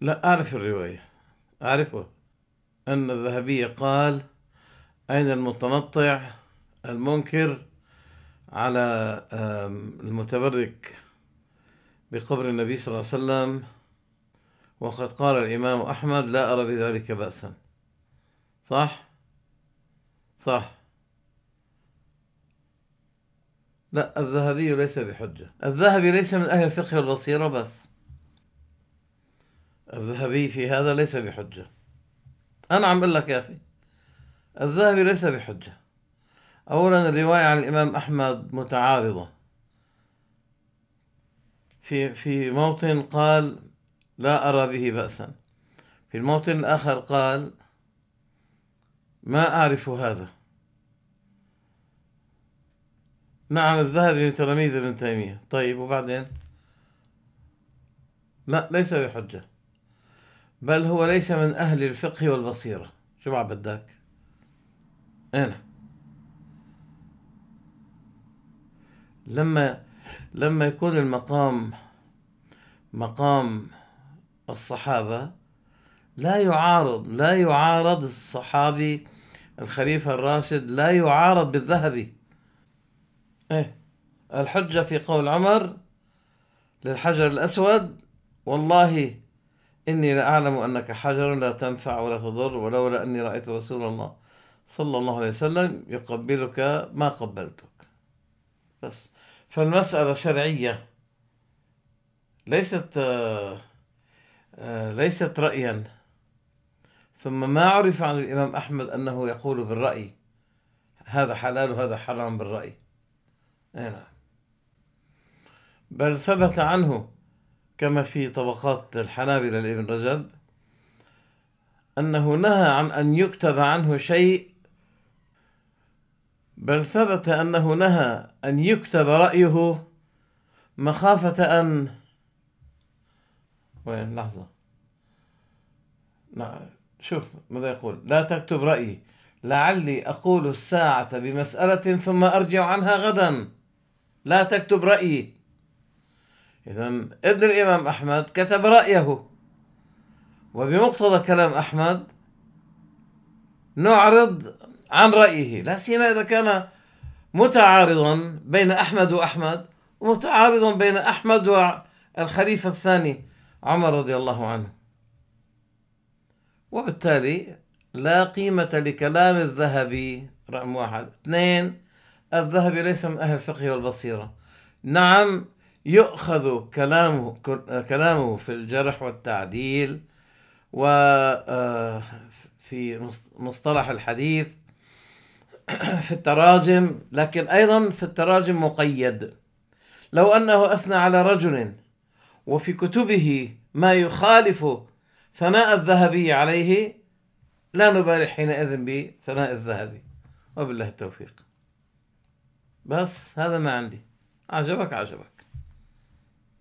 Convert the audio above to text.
لا أعرف الرواية أعرفه أن الذهبي قال أين المتنطع المنكر على المتبرك بقبر النبي صلى الله عليه وسلم وقد قال الإمام أحمد لا أرى بذلك بأسا صح؟ صح لا الذهبي ليس بحجة الذهبي ليس من أهل الفقه والبصيرة بس الذهبي في هذا ليس بحجة أنا عم أقول لك يا أخي الذهبي ليس بحجة أولا الرواية عن الإمام أحمد متعارضة في في موطن قال لا أرى به بأسا في الموطن الآخر قال ما أعرف هذا نعم الذهبي من تلاميذ ابن تيمية طيب وبعدين لا ليس بحجة بل هو ليس من أهل الفقه والبصيرة شو ما بدك أنا لما لما يكون المقام مقام الصحابة لا يعارض لا يعارض الصحابي الخليفة الراشد لا يعارض بالذهبي إيه الحجة في قول عمر للحجر الأسود والله إني لأعلم أنك حجر لا تنفع ولا تضر ولولا أني رأيت رسول الله صلى الله عليه وسلم يقبلك ما قبلتك بس فالمسألة شرعية ليست آه، ليست رأيا ثم ما عرف عن الإمام أحمد أنه يقول بالرأي هذا حلال وهذا حرام بالرأي نعم بل ثبت عنه كما في طبقات الحنابلة لابن رجب أنه نهى عن أن يكتب عنه شيء بل ثبت أنه نهى أن يكتب رأيه مخافة أن وين لحظة نعم شوف ماذا يقول لا تكتب رأيي لعلي أقول الساعة بمسألة ثم أرجع عنها غدا لا تكتب رأيي إذا ابن الإمام أحمد كتب رأيه وبمقتضى كلام أحمد نعرض عن رأيه لا سيما إذا كان متعارضا بين أحمد وأحمد ومتعارضا بين أحمد والخليفة الثاني عمر رضي الله عنه وبالتالي لا قيمة لكلام الذهبي رقم واحد اثنين الذهبي ليس من أهل الفقه والبصيرة نعم يؤخذ كلامه آه، كلامه في الجرح والتعديل وفي آه، مصطلح الحديث في التراجم لكن أيضا في التراجم مقيد لو أنه أثنى على رجل وفي كتبه ما يخالف ثناء الذهبي عليه لا نبالي حينئذ بثناء الذهبي وبالله التوفيق بس هذا ما عندي عجبك عجبك